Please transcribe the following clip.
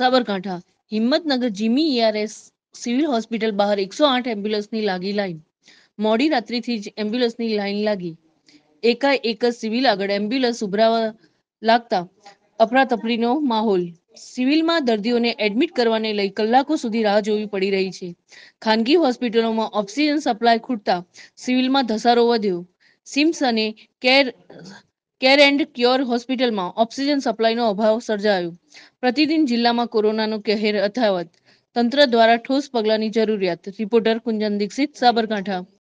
Sabarkantha Himmatnagar GMERS e civil hospital બહાર એકસો આઠ એમ્બ્યુલન્સની લાગી લાઈન મોડી રાત્રિથી જ એમ્બ્યુલન્સની લાઈન લાગી એકાએક જ સિવિલ આગળ એમ્બ્યુલન્સ ઉભરાવા લાગતા અફરાતફરીનો માહોલ સિવિલમાં દર્દીઓને એડમિટ કરવાને લઈ કલાકો સુધી રાહ જોવી પડી રહી છે ખાનગી હોસ્પિટલોમાં ઓક્સિજન સપ્લાય ખૂટતા સિવિલમાં ધસારો વધ્યો સિમ્સ અને કેર કેર એન્ડ ક્યોર હોસ્પિટલમાં ઓક્સિજન સપ્લાયનો અભાવ સર્જાયો પ્રતિદિન જિલ્લામાં કોરોનાનો કહેર અથાવત તંત્ર દ્વારા ઠોસ પગલાંની જરૂરિયાત રિપોર્ટર કુંજન દીક્ષિત સાબરકાંઠા